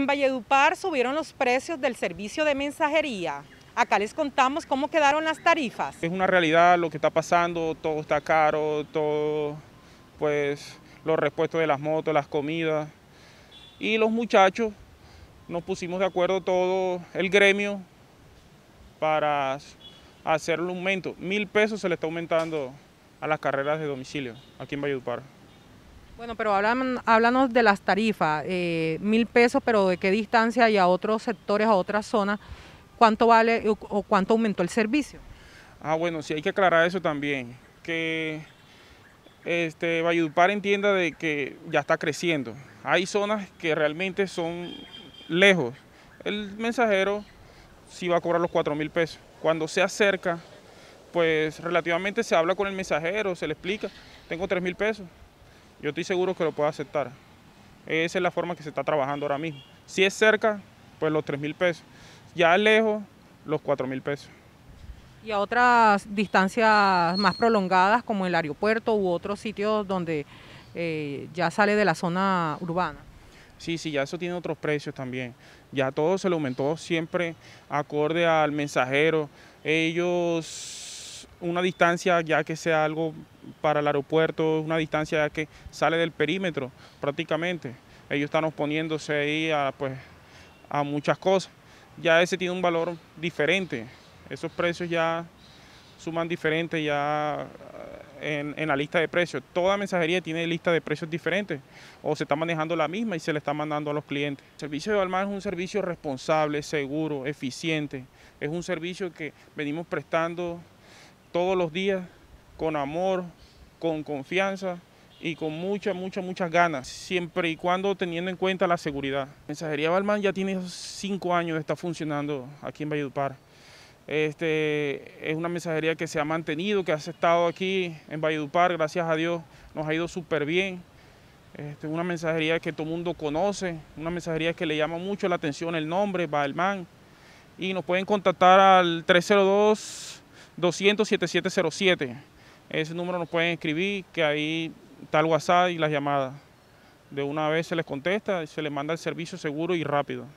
En Valledupar subieron los precios del servicio de mensajería. Acá les contamos cómo quedaron las tarifas. Es una realidad lo que está pasando, todo está caro, todo, pues los repuestos de las motos, las comidas. Y los muchachos nos pusimos de acuerdo todo el gremio para hacer un aumento. Mil pesos se le está aumentando a las carreras de domicilio aquí en Valledupar. Bueno, pero háblanos de las tarifas, eh, mil pesos, pero de qué distancia y a otros sectores, a otras zonas, ¿cuánto vale o, cuánto aumentó el servicio? Ah, bueno, sí, hay que aclarar eso también, que este, Valledupar entienda de que ya está creciendo. Hay zonas que realmente son lejos. El mensajero sí va a cobrar los cuatro mil pesos. Cuando se acerca, pues relativamente se habla con el mensajero, se le explica, tengo tres mil pesos, yo estoy seguro que lo puedo aceptar. Esa es la forma que se está trabajando ahora mismo. Si es cerca, pues los 3 mil pesos. Ya lejos, los 4 mil pesos. Y a otras distancias más prolongadas, como el aeropuerto u otros sitios donde eh, ya sale de la zona urbana. Sí, sí, ya eso tiene otros precios también. Ya todo se le aumentó siempre acorde al mensajero. Ellos una distancia ya que sea algo para el aeropuerto, una distancia ya que sale del perímetro prácticamente. Ellos están oponiéndose ahí a, pues, a muchas cosas. Ya ese tiene un valor diferente. Esos precios ya suman diferente ya eh, en, en, la lista de precios. Toda mensajería tiene lista de precios diferentes o se está manejando la misma y se le está mandando a los clientes. El servicio de Balmán es un servicio responsable, seguro, eficiente. Es un servicio que venimos prestando todos los días con amor, con confianza y con muchas, muchas, muchas ganas, siempre y cuando teniendo en cuenta la seguridad. Mensajería Balmán ya tiene cinco años de estar funcionando aquí en Valledupar. Este, es una mensajería que se ha mantenido, que ha estado aquí en Valledupar, gracias a Dios nos ha ido súper bien. Es este, una mensajería que todo el mundo conoce, una mensajería que le llama mucho la atención el nombre, Balmán. Y nos pueden contactar al 302 200 Ese número nos pueden escribir, que ahí está el WhatsApp y las llamadas. De una vez se les contesta, y se les manda el servicio seguro y rápido.